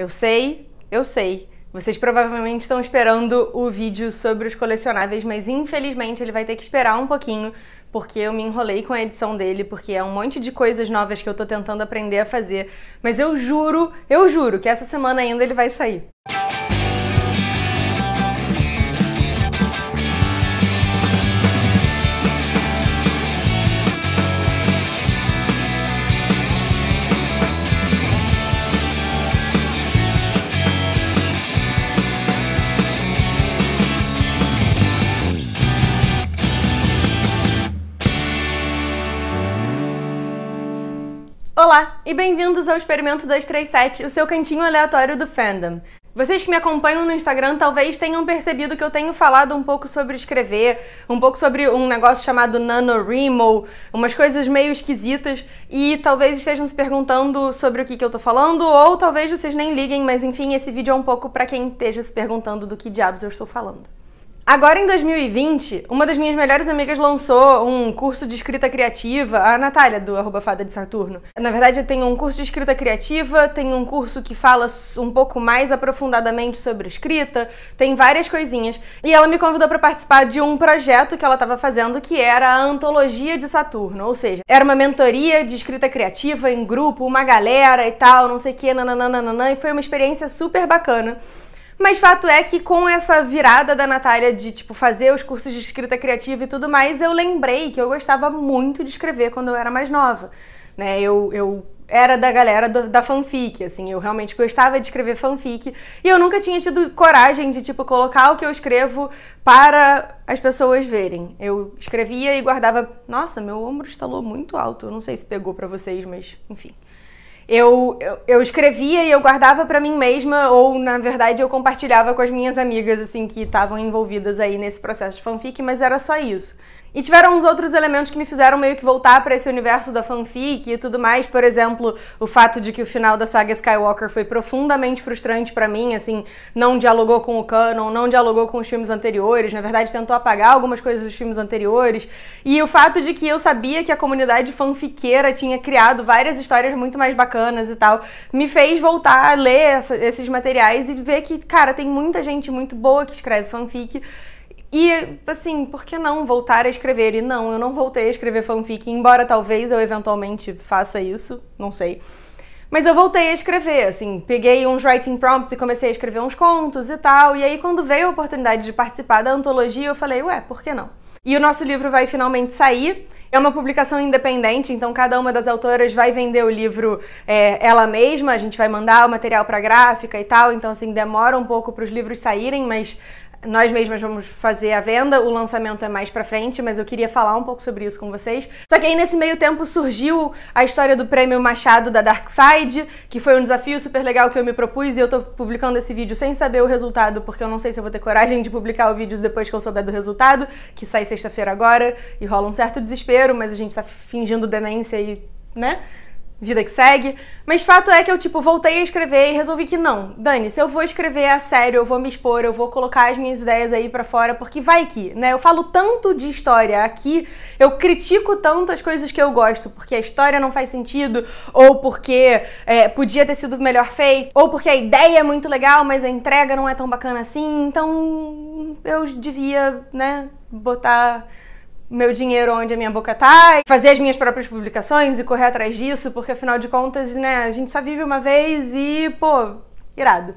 Eu sei, eu sei. Vocês provavelmente estão esperando o vídeo sobre os colecionáveis, mas infelizmente ele vai ter que esperar um pouquinho, porque eu me enrolei com a edição dele, porque é um monte de coisas novas que eu tô tentando aprender a fazer. Mas eu juro, eu juro que essa semana ainda ele vai sair. Música e bem-vindos ao Experimento 237, o seu cantinho aleatório do fandom. Vocês que me acompanham no Instagram talvez tenham percebido que eu tenho falado um pouco sobre escrever, um pouco sobre um negócio chamado NaNoWriMo, umas coisas meio esquisitas, e talvez estejam se perguntando sobre o que, que eu tô falando, ou talvez vocês nem liguem, mas enfim, esse vídeo é um pouco para quem esteja se perguntando do que diabos eu estou falando. Agora em 2020, uma das minhas melhores amigas lançou um curso de escrita criativa, a Natália do Arroba Fada de Saturno. Na verdade, tem um curso de escrita criativa, tem um curso que fala um pouco mais aprofundadamente sobre escrita, tem várias coisinhas. E ela me convidou para participar de um projeto que ela estava fazendo que era a Antologia de Saturno, ou seja, era uma mentoria de escrita criativa em grupo, uma galera e tal, não sei o que, nananana, e foi uma experiência super bacana. Mas fato é que com essa virada da Natália de, tipo, fazer os cursos de escrita criativa e tudo mais, eu lembrei que eu gostava muito de escrever quando eu era mais nova. Né? Eu, eu era da galera do, da fanfic, assim, eu realmente gostava de escrever fanfic e eu nunca tinha tido coragem de, tipo, colocar o que eu escrevo para as pessoas verem. Eu escrevia e guardava. Nossa, meu ombro estalou muito alto, eu não sei se pegou para vocês, mas enfim eu, eu, escrevia e eu guardava para mim mesma, ou na verdade eu compartilhava com as minhas amigas, assim, que estavam envolvidas aí nesse processo de fanfic, mas era só isso. E tiveram uns outros elementos que me fizeram meio que voltar para esse universo da fanfic e tudo mais. Por exemplo, o fato de que o final da saga Skywalker foi profundamente frustrante para mim, assim, não dialogou com o canon, não dialogou com os filmes anteriores, na verdade tentou apagar algumas coisas dos filmes anteriores. E o fato de que eu sabia que a comunidade fanfiqueira tinha criado várias histórias muito mais bacanas e tal, me fez voltar a ler essa, esses materiais e ver que, cara, tem muita gente muito boa que escreve fanfic e, assim, por que não voltar a escrever? E não, eu não voltei a escrever fanfic, embora talvez eu eventualmente faça isso, não sei. Mas eu voltei a escrever, assim, peguei uns writing prompts e comecei a escrever uns contos e tal. E aí, quando veio a oportunidade de participar da antologia, eu falei, ué, por que não? E o nosso livro vai finalmente sair. É uma publicação independente, então cada uma das autoras vai vender o livro é, ela mesma. A gente vai mandar o material para gráfica e tal, então assim demora um pouco para os livros saírem, mas nós mesmas vamos fazer a venda, o lançamento é mais para frente, mas eu queria falar um pouco sobre isso com vocês. Só que aí nesse meio tempo surgiu a história do prêmio Machado da Darkside, que foi um desafio super legal que eu me propus e eu tô publicando esse vídeo sem saber o resultado, porque eu não sei se eu vou ter coragem de publicar o vídeo depois que eu souber do resultado, que sai sexta-feira agora e rola um certo desespero, mas a gente tá fingindo demência e, né? vida que segue. Mas fato é que eu, tipo, voltei a escrever e resolvi que não. Dani, se eu vou escrever a sério, eu vou me expor, eu vou colocar as minhas ideias aí para fora, porque vai que, né? Eu falo tanto de história aqui, eu critico tanto as coisas que eu gosto, porque a história não faz sentido, ou porque é, podia ter sido melhor feito, ou porque a ideia é muito legal, mas a entrega não é tão bacana assim, então eu devia, né, botar meu dinheiro onde a minha boca tá, fazer as minhas próprias publicações e correr atrás disso, porque afinal de contas, né, a gente só vive uma vez e, pô, irado.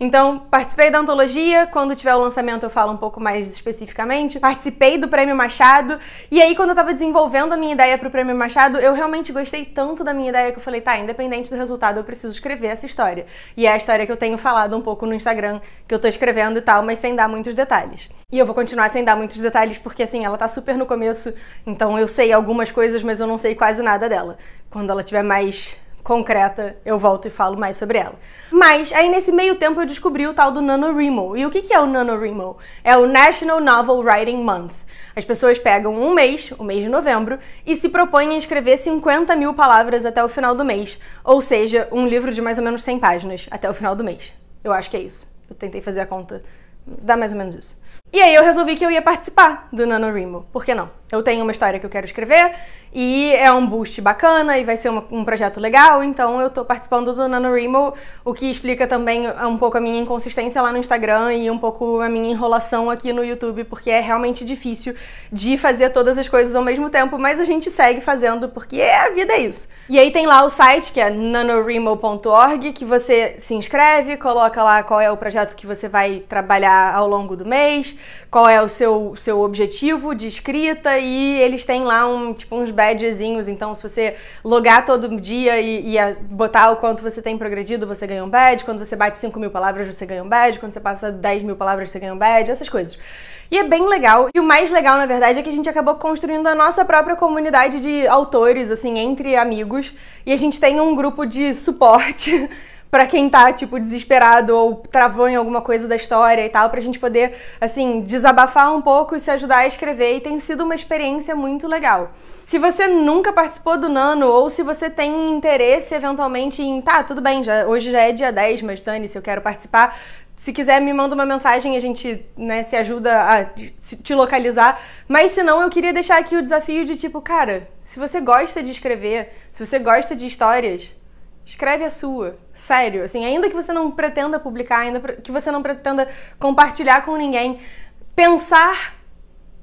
Então, participei da antologia, quando tiver o lançamento eu falo um pouco mais especificamente. Participei do Prêmio Machado, e aí quando eu tava desenvolvendo a minha ideia pro Prêmio Machado, eu realmente gostei tanto da minha ideia que eu falei, tá, independente do resultado, eu preciso escrever essa história. E é a história que eu tenho falado um pouco no Instagram, que eu tô escrevendo e tal, mas sem dar muitos detalhes. E eu vou continuar sem dar muitos detalhes, porque assim, ela tá super no começo, então eu sei algumas coisas, mas eu não sei quase nada dela. Quando ela tiver mais concreta, eu volto e falo mais sobre ela. Mas aí nesse meio tempo eu descobri o tal do NaNoWriMo. E o que, que é o NaNoWriMo? É o National Novel Writing Month. As pessoas pegam um mês, o mês de novembro, e se propõem a escrever 50 mil palavras até o final do mês. Ou seja, um livro de mais ou menos 100 páginas até o final do mês. Eu acho que é isso. Eu tentei fazer a conta. Dá mais ou menos isso. E aí eu resolvi que eu ia participar do NaNoWriMo. Por que não? Eu tenho uma história que eu quero escrever, e é um boost bacana e vai ser uma, um projeto legal, então eu tô participando do NaNoWriMo, o que explica também é, um pouco a minha inconsistência lá no Instagram e um pouco a minha enrolação aqui no YouTube, porque é realmente difícil de fazer todas as coisas ao mesmo tempo, mas a gente segue fazendo porque a vida é isso. E aí tem lá o site que é nanoremo.org, que você se inscreve, coloca lá qual é o projeto que você vai trabalhar ao longo do mês, qual é o seu, seu objetivo de escrita e eles têm lá um tipo uns badgezinhos. Então, se você logar todo dia e, e botar o quanto você tem progredido, você ganha um badge. Quando você bate 5 mil palavras, você ganha um badge. Quando você passa 10 mil palavras, você ganha um badge. Essas coisas. E é bem legal. E o mais legal, na verdade, é que a gente acabou construindo a nossa própria comunidade de autores, assim, entre amigos. E a gente tem um grupo de suporte para quem tá, tipo, desesperado ou travou em alguma coisa da história e tal, pra gente poder, assim, desabafar um pouco e se ajudar a escrever. E tem sido uma experiência muito legal. Se você nunca participou do Nano ou se você tem interesse eventualmente em, tá, tudo bem, já, hoje já é dia 10, mas Dani, se eu quero participar, se quiser, me manda uma mensagem, a gente né, se ajuda a te localizar. Mas se não, eu queria deixar aqui o desafio de tipo, cara, se você gosta de escrever, se você gosta de histórias, Escreve a sua, sério, assim, ainda que você não pretenda publicar, ainda que você não pretenda compartilhar com ninguém, pensar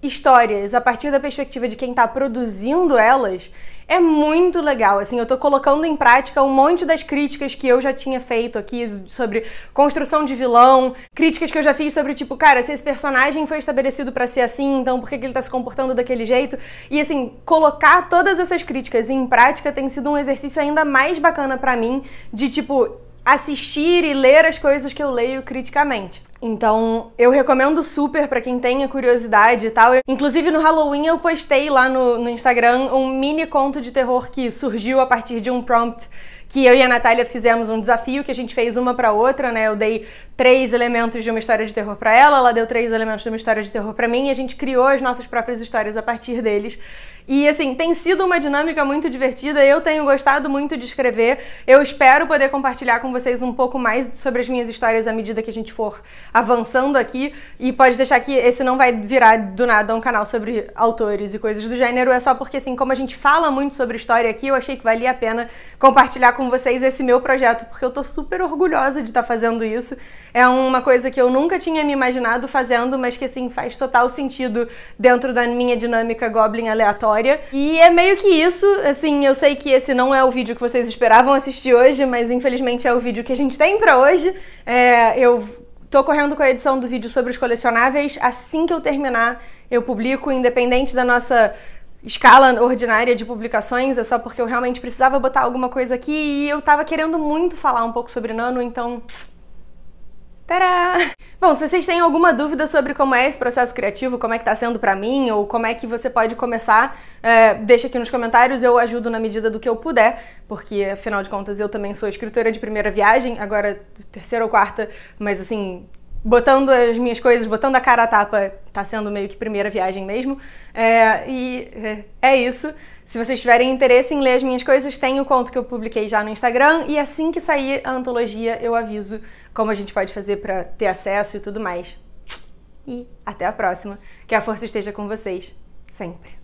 histórias a partir da perspectiva de quem está produzindo elas é muito legal. Assim, eu estou colocando em prática um monte das críticas que eu já tinha feito aqui sobre construção de vilão, críticas que eu já fiz sobre tipo, cara, se esse personagem foi estabelecido para ser assim, então por que, que ele está se comportando daquele jeito? E assim, colocar todas essas críticas em prática tem sido um exercício ainda mais bacana para mim de tipo assistir e ler as coisas que eu leio criticamente. Então, eu recomendo super para quem tenha curiosidade e tal. Inclusive, no Halloween, eu postei lá no, no, Instagram um mini conto de terror que surgiu a partir de um prompt que eu e a Natália fizemos um desafio que a gente fez uma para outra, né? Eu dei três elementos de uma história de terror para ela, ela deu três elementos de uma história de terror para mim e a gente criou as nossas próprias histórias a partir deles. E assim, tem sido uma dinâmica muito divertida, eu tenho gostado muito de escrever. Eu espero poder compartilhar com vocês um pouco mais sobre as minhas histórias à medida que a gente for avançando aqui. E pode deixar que esse não vai virar do nada um canal sobre autores e coisas do gênero, é só porque assim, como a gente fala muito sobre história aqui, eu achei que valia a pena compartilhar com vocês esse meu projeto, porque eu tô super orgulhosa de estar tá fazendo isso. É uma coisa que eu nunca tinha me imaginado fazendo, mas que assim faz total sentido dentro da minha dinâmica Goblin aleatória. E é meio que isso, assim, eu sei que esse não é o vídeo que vocês esperavam assistir hoje, mas infelizmente é o vídeo que a gente tem para hoje. É, eu Tô correndo com a edição do vídeo sobre os colecionáveis. Assim que eu terminar, eu publico, independente da nossa escala ordinária de publicações, é só porque eu realmente precisava botar alguma coisa aqui e eu tava querendo muito falar um pouco sobre Nano, então Bom, se vocês têm alguma dúvida sobre como é esse processo criativo, como é que tá sendo para mim, ou como é que você pode começar, é, deixa aqui nos comentários, eu ajudo na medida do que eu puder, porque afinal de contas eu também sou escritora de primeira viagem, agora terceira ou quarta, mas assim, botando as minhas coisas, botando a cara a tapa, tá sendo meio que primeira viagem mesmo. É, e é, é isso. Se vocês tiverem interesse em ler as minhas coisas, tem o conto que eu publiquei já no Instagram. E assim que sair a antologia, eu aviso como a gente pode fazer para ter acesso e tudo mais. E até a próxima. Que a força esteja com vocês, sempre.